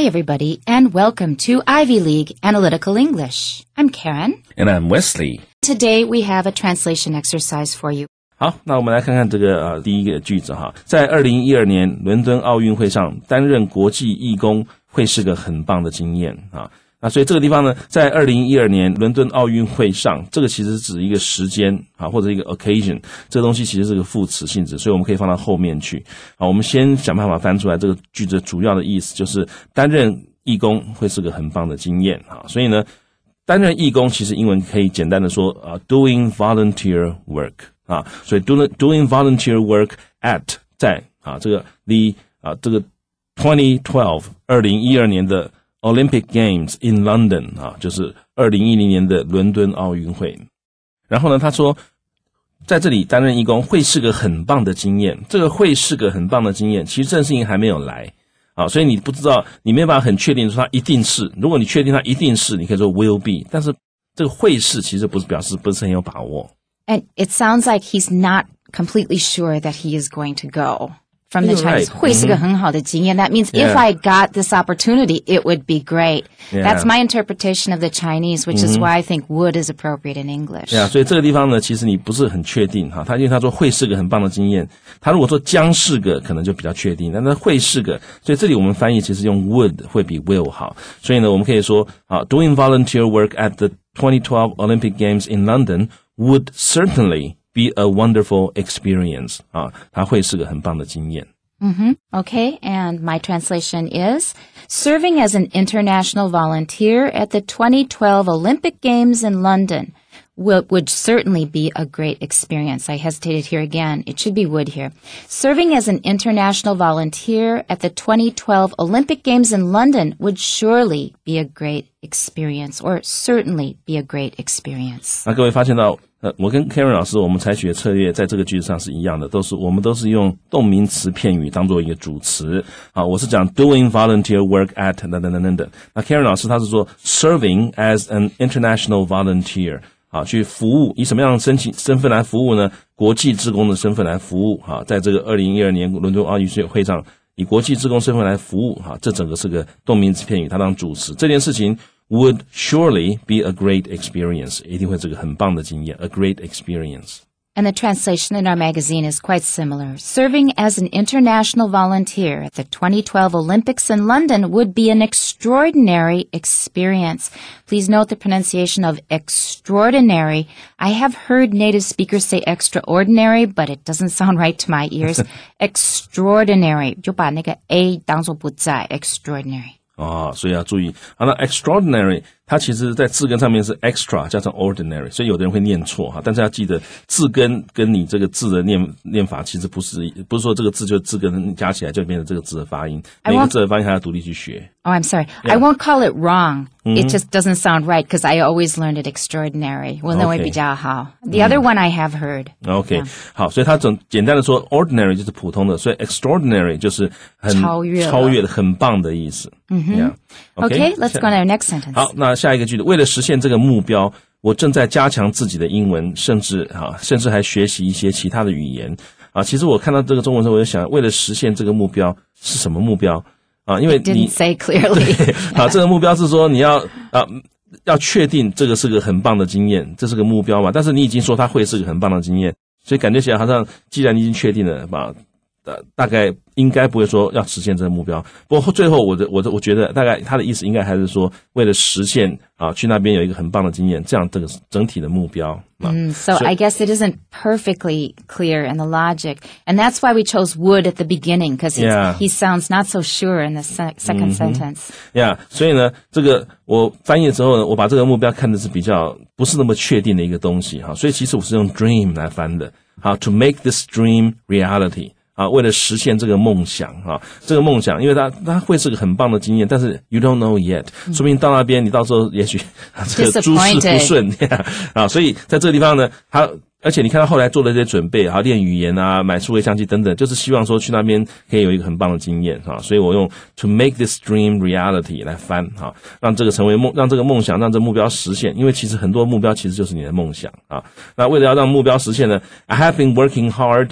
Hi, everybody, and welcome to Ivy League Analytical English. I'm Karen. And I'm Wesley. Today we have a translation exercise for you. 好，那我们来看看这个呃第一个句子哈，在二零一二年伦敦奥运会上担任国际义工会是个很棒的经验啊。啊，所以这个地方呢，在二零一二年伦敦奥运会上，这个其实指一个时间啊，或者一个 occasion，这个东西其实是个副词性质，所以我们可以放到后面去。好，我们先想办法翻出来这个句子主要的意思，就是担任义工会是个很棒的经验啊。所以呢，担任义工其实英文可以简单的说啊，doing volunteer work 啊，所以 doing doing volunteer work at 在啊，这个 the 啊，这个 twenty twelve 二零一二年的。Olympic Games in London 啊，就是二零一零年的伦敦奥运会。然后呢，他说在这里担任义工会是个很棒的经验，这个会是个很棒的经验。其实这件事情还没有来啊，所以你不知道，你没办法很确定说它一定是。如果你确定它一定是，你可以说 will be，但是这个会是其实不是表示不是很有把握。And it sounds like he's not completely sure that he is going to go from the Chinese. Right. 会是个很好的经验. That means yeah. if I got this opportunity, it would be great. Yeah. That's my interpretation of the Chinese, which is mm-hmm. why I think would is appropriate in English. Yeah, 所以这个地方呢，其实你不是很确定哈。他因为他说会是个很棒的经验，他如果说将是个，可能就比较确定。但他会是个，所以这里我们翻译其实用 would 会比 will 好。所以呢，我们可以说啊，doing volunteer work at the 2012 Olympic Games in London would certainly be a wonderful experience 啊，它会是个很棒的经验。Mm-hmm. Uh, okay, and my translation is serving as an international volunteer at the 2012 Olympic Games in London would certainly be a great experience. I hesitated here again. It should be would here. Serving as an international volunteer at the 2012 Olympic Games in London would surely be a great experience or certainly be a great experience. 那各位发现到呃，我跟 Karen 老师，我们采取的策略在这个句子上是一样的，都是我们都是用动名词片语当做一个主词。啊，我是讲 doing volunteer work at 等等等等等。那 Karen 老师他是说 serving as an international volunteer，啊，去服务以什么样的申请身份来服务呢？国际职工的身份来服务。啊，在这个二零一二年伦敦奥运会上，以国际职工身份来服务。啊，这整个是个动名词片语，它当主词，这件事情。would surely be a great experience. 一定会是个很棒的经验, a great experience. And the translation in our magazine is quite similar. Serving as an international volunteer at the 2012 Olympics in London would be an extraordinary experience. Please note the pronunciation of extraordinary. I have heard native speakers say extraordinary, but it doesn't sound right to my ears. extraordinary. 就把那个 A 当作不在, extraordinary. 啊，所以要注意。好了，extraordinary。它其实，在字根上面是 extra 加上 ordinary，所以有的人会念错哈。但是要记得字根跟你这个字的念念法其实不是不是说这个字就字根加起来就变成这个字的发音，每个字的发音还要独立去学。Oh, I'm sorry, I won't call it wrong. It just doesn't sound right because I always learned it extraordinary. Well, no, t would t e h o The other one I have heard. Okay. 好，所以它总简单的说 ordinary 就是普通的，所以 extraordinary 就是很超越超越的很棒的意思。嗯哼。Okay, let's go to our next sentence. 好，那。下一个句子，为了实现这个目标，我正在加强自己的英文，甚至啊，甚至还学习一些其他的语言啊。其实我看到这个中文的时，候，我就想，为了实现这个目标是什么目标啊？因为你 say clearly 啊，这个目标是说你要啊，要确定这个是个很棒的经验，这是个目标嘛？但是你已经说它会是个很棒的经验，所以感觉起来好像既然你已经确定了把大大概应该不会说要实现这个目标。不过最后，我的我的我觉得，大概他的意思应该还是说，为了实现啊，去那边有一个很棒的经验，这样这个整体的目标。嗯，So I guess it isn't perfectly clear in the logic，and that's why we chose w o o d at the beginning，because he a he h sounds not so sure in the second sentence。Yeah，所以呢，这个我翻译的时候呢，我把这个目标看的是比较不是那么确定的一个东西哈。所以其实我是用 dream 来翻的，好，to make this dream reality。啊，为了实现这个梦想，哈，这个梦想，因为它它会是个很棒的经验，但是 you don't know yet，说明到那边你到时候也许 这个诸事不顺，啊，所以在这个地方呢，他而且你看他后来做了一些准备，啊，练语言啊，买数位相机等等，就是希望说去那边可以有一个很棒的经验，啊，所以我用 to make this dream reality 来翻，哈，让这个成为梦，让这个梦想，让这目标实现，因为其实很多目标其实就是你的梦想，啊，那为了要让目标实现呢，I have been working hard。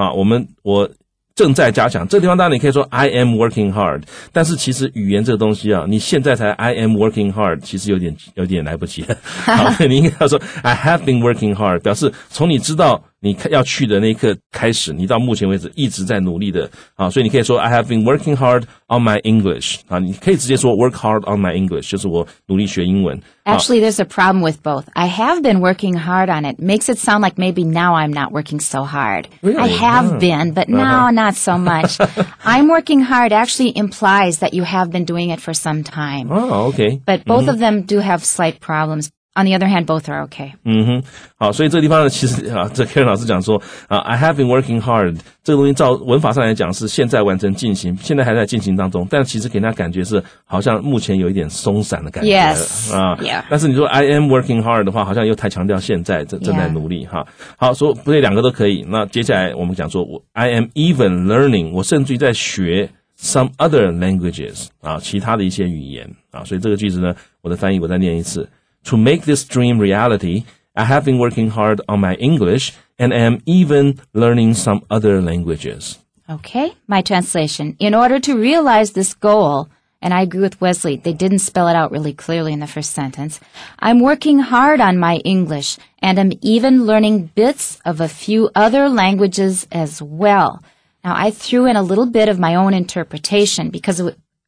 啊，我们我正在加强这地方，当然你可以说 I am working hard，但是其实语言这个东西啊，你现在才 I am working hard，其实有点有点来不及了。你应该说 I have been working hard，表示从你知道。你要去的那一刻开始，你到目前为止一直在努力的啊，所以你可以说 I have been working hard on my English 啊，你可以直接说 work hard on my English，就是我努力学英文。Actually, there's a problem with both. I have been working hard on it. Makes it sound like maybe now I'm not working so hard. Really? I have yeah. been, but uh-huh. now uh-huh. not so much. I'm working hard actually implies that you have been doing it for some time. Oh, okay. But both mm-hmm. of them do have slight problems. On the other hand, both are okay. 嗯哼，好，所以这个地方呢，其实啊，这 k e r e n 老师讲说啊，I have been working hard。这个东西照文法上来讲是现在完成进行，现在还在进行当中。但其实给人家感觉是好像目前有一点松散的感觉 yes, 啊。但是你说 I am working hard 的话，好像又太强调现在正正在努力哈。好，说不对，两个都可以。那接下来我们讲说，我 I am even learning，我甚至于在学 some other languages 啊，其他的一些语言啊。所以这个句子呢，我的翻译我再念一次。To make this dream reality, I have been working hard on my English and am even learning some other languages. Okay, my translation. In order to realize this goal, and I agree with Wesley, they didn't spell it out really clearly in the first sentence. I'm working hard on my English and am even learning bits of a few other languages as well. Now, I threw in a little bit of my own interpretation because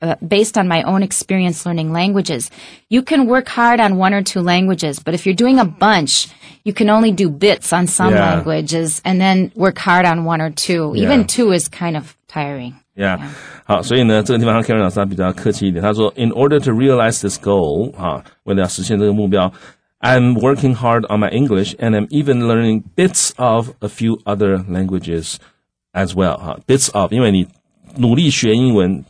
uh, based on my own experience learning languages. You can work hard on one or two languages, but if you're doing a bunch, you can only do bits on some yeah. languages and then work hard on one or two. Yeah. Even two is kind of tiring. Yeah，好，所以呢，这个地方 uh, Karen 老师他比较客气一点，他说，In order to realize this goal，啊，为了要实现这个目标，I'm working hard on my English and I'm even learning bits of a few other languages as well，哈，bits of，因为你努力学英文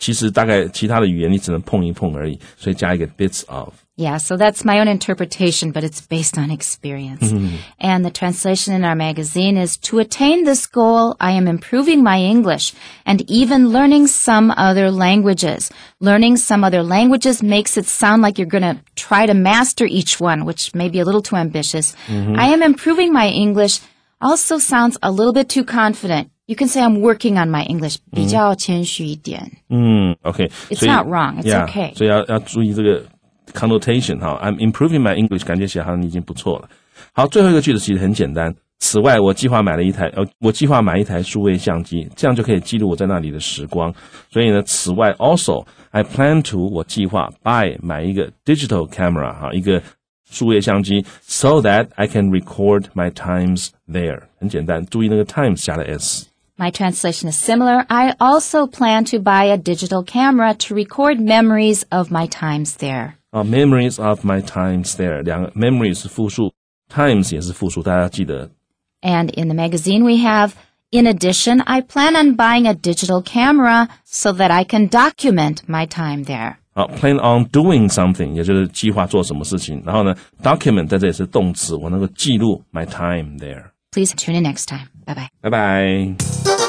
其实大概其他的语言你只能碰一碰而已，所以加一个 bits of。Yeah, so that's my own interpretation, but it's based on experience. And the translation in our magazine is To attain this goal, I am improving my English and even learning some other languages. Learning some other languages makes it sound like you're going to try to master each one, which may be a little too ambitious. Mm-hmm. I am improving my English also sounds a little bit too confident. You can say I'm working on my English，比较谦虚一点。嗯，OK。It's not wrong. It's okay. 所以要要注意这个 connotation 哈。I'm improving my English，感觉起来好像你已经不错了。好，最后一个句子其实很简单。此外，我计划买了一台，呃，我计划买一台数位相机，这样就可以记录我在那里的时光。所以呢，此外，also，I plan to，我计划 buy 买一个 digital camera 哈，一个数位相机，so that I can record my times there。很简单，注意那个 times 加了 s。my translation is similar. I also plan to buy a digital camera to record memories of my times there. Uh, memories of my times there，两个 memory 是复数，times 也是复数，大家记得。And in the magazine we have. In addition, I plan on buying a digital camera so that I can document my time there. Uh, plan on doing something，也就是计划做什么事情。然后呢，document 在这里是动词，我能够记录 my time Please tune in next time. 拜拜，拜拜。